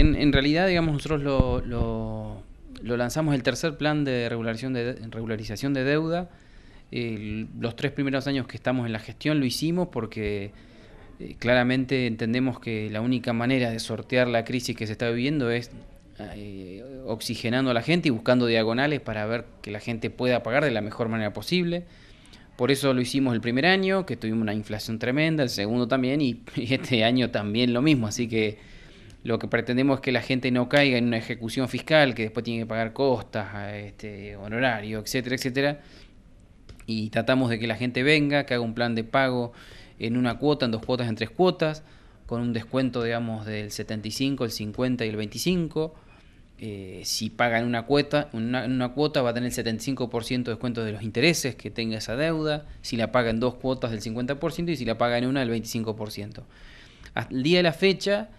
En, realidad, digamos, nosotros lo, lo, lanzamos el tercer plan de regularización de, deuda. los tres primeros años que estamos en la gestión lo hicimos porque eh, claramente entendemos que la única manera de sortear la crisis que se está viviendo es eh, oxigenando a la gente y buscando diagonales para ver que la gente pueda pagar de la mejor manera posible. Por eso lo hicimos el primer año, que tuvimos una inflación tremenda, el segundo también y este año también lo mismo. Así que lo que pretendemos es que la gente no caiga en una ejecución fiscal que después tiene que pagar costas, este, honorario, etcétera, etcétera. Y tratamos de que la gente venga, que haga un plan de pago en una cuota, en dos cuotas, en tres cuotas, con un descuento, digamos, del 75, el 50 y el 25. Eh, si pagan una cuota, una, cuota va a tener el 75% de descuento de los intereses que tenga esa deuda, si la pagan dos cuotas del 50% y si la pagan una del 25%. Al día de la fecha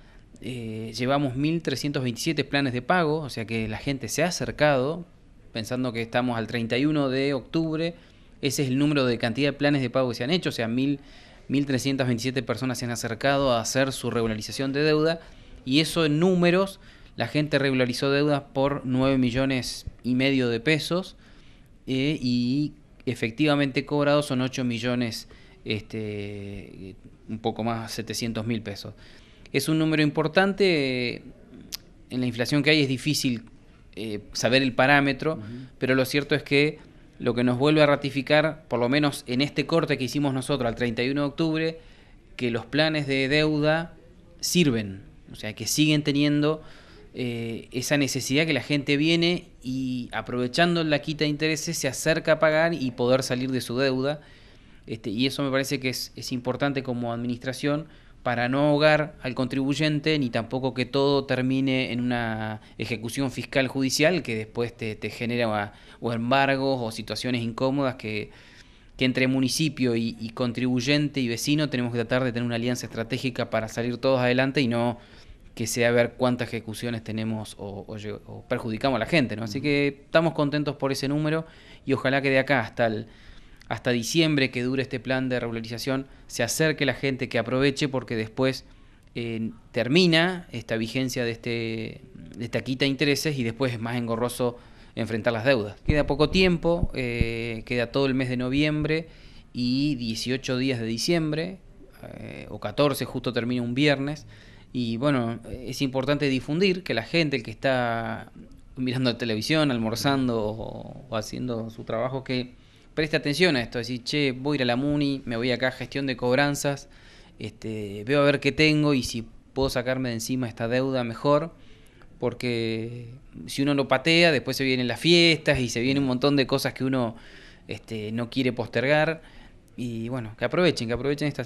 eh, llevamos 1.327 planes de pago, o sea que la gente se ha acercado, pensando que estamos al 31 de octubre, ese es el número de cantidad de planes de pago que se han hecho, o sea, 1.327 personas se han acercado a hacer su regularización de deuda, y eso en números, la gente regularizó deudas por 9 millones y medio de pesos, eh, y efectivamente cobrados son 8 millones, este, un poco más, 700 mil pesos es un número importante. Eh, en la inflación que hay es difícil eh, saber el parámetro, pero lo cierto es que lo que nos vuelve a ratificar, por lo menos en este corte que hicimos nosotros al 31 de octubre, que los planes de deuda sirven, o sea, que siguen teniendo eh, esa necesidad que la gente viene y aprovechando la quita de intereses se acerca a pagar y poder salir de su deuda. Este, y eso me parece que es, es importante como administración para no ahogar al contribuyente ni tampoco que todo termine en una ejecución fiscal judicial que después te, te genera ah, o embargos o situaciones incómodas que, entre municipio y, contribuyente y vecino tenemos que tratar de tener una alianza estratégica para salir todos adelante y no que sea ver cuántas ejecuciones tenemos o, perjudicamos a la gente. ¿no? Así que estamos contentos por ese número y ojalá que de acá hasta el hasta diciembre que dure este plan de regularización, se acerque la gente, que aproveche, porque después eh, termina esta vigencia de, este, esta quita de intereses y después es más engorroso enfrentar las deudas. Queda poco tiempo, eh, queda todo el mes de noviembre y 18 días de diciembre, eh, o 14, justo termina un viernes. Y bueno, es importante difundir que la gente, el que está mirando la televisión, almorzando o haciendo su trabajo, que preste atención a esto, decir, che, voy a ir a la MUNI, me voy acá a gestión de cobranzas, este, veo a ver qué tengo y si puedo sacarme de encima esta deuda mejor, porque si uno lo patea, después se vienen las fiestas y se vienen un montón de cosas que uno este, no quiere postergar. Y bueno, que aprovechen, que aprovechen esta,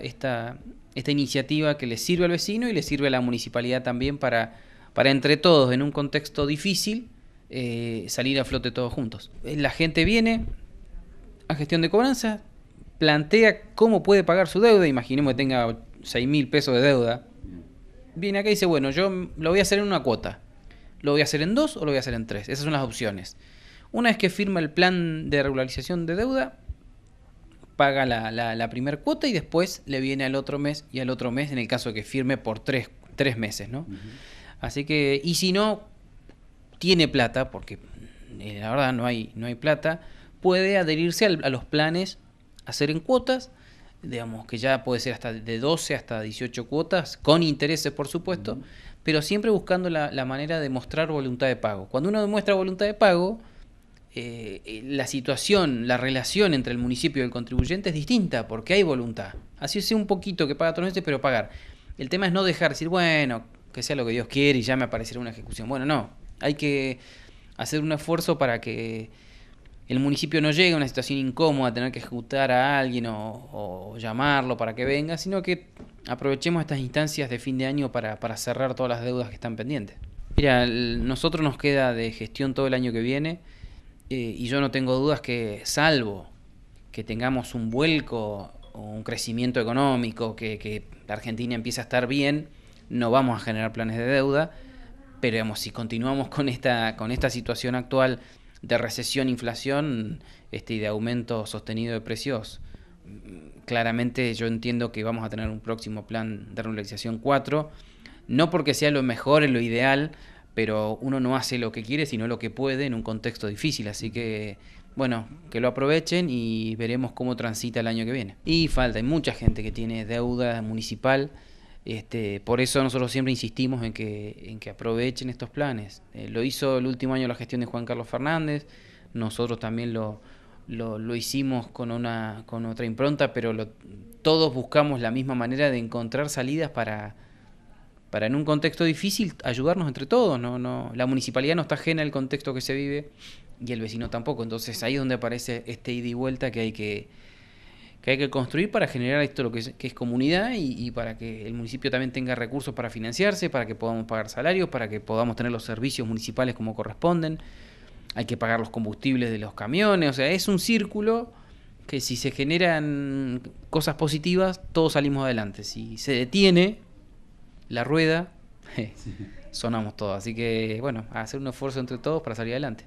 esta, esta, iniciativa que les sirve al vecino y les sirve a la municipalidad también para, para entre todos, en un contexto difícil, eh, salir a flote todos juntos. La gente viene, gestión de cobranza, plantea cómo puede pagar su deuda, imaginemos que tenga 6 mil pesos de deuda, viene acá y dice, bueno, yo lo voy a hacer en una cuota, lo voy a hacer en dos o lo voy a hacer en tres, esas son las opciones. Una vez que firma el plan de regularización de deuda, paga la, la, primera cuota y después le viene al otro mes y al otro mes en el caso de que firme por tres, tres meses, ¿no? Así que, y si no tiene plata, porque eh, la verdad no hay, no hay plata, puede adherirse a los planes hacer en cuotas, digamos que ya puede ser hasta de 12 hasta 18 cuotas, con intereses por supuesto, pero siempre buscando la, manera de mostrar voluntad de pago. Cuando uno demuestra voluntad de pago, eh, eh, la situación, la relación entre el municipio y el contribuyente es distinta, porque hay voluntad. Así es un poquito que paga todos los pero pagar. El tema es no dejar decir, bueno, que sea lo que Dios quiere y ya me aparecerá una ejecución. Bueno, no, hay que hacer un esfuerzo para que el municipio no llega a una situación incómoda, tener que ejecutar a alguien o, llamarlo para que venga, sino que aprovechemos estas instancias de fin de año para, cerrar todas las deudas que están pendientes. Mira, nosotros nos queda de gestión todo el año que viene eh, y yo no tengo dudas que salvo que tengamos un vuelco o un crecimiento económico, que, la Argentina empiece a estar bien, no vamos a generar planes de deuda, pero si continuamos con esta, con esta situación actual de recesión, inflación este, y de aumento sostenido de precios, mm, claramente yo entiendo que vamos a tener un próximo plan de regularización 4, no porque sea lo mejor, lo ideal, pero uno no hace lo que quiere, sino lo que puede en un contexto difícil, así que bueno, que lo aprovechen y veremos cómo transita el año que viene. Y falta, hay mucha gente que tiene deuda municipal este, por eso nosotros siempre insistimos en que, en que aprovechen estos planes. Eh, lo hizo el último año la gestión de Juan Carlos Fernández, nosotros también lo, lo, hicimos con, una, con otra impronta, pero todos buscamos la misma manera de encontrar salidas para, para en un contexto difícil ayudarnos entre todos. ¿no? No, la municipalidad no está ajena al contexto que se vive y el vecino tampoco. Entonces ahí es donde aparece este ida y vuelta que hay que que hay que construir para generar esto lo que es, comunidad y, y, para que el municipio también tenga recursos para financiarse, para que podamos pagar salarios, para que podamos tener los servicios municipales como corresponden, hay que pagar los combustibles de los camiones, o sea, es un círculo que si se generan cosas positivas, todos salimos adelante, si se detiene la rueda, sonamos todos, así que bueno, hacer un esfuerzo entre todos para salir adelante.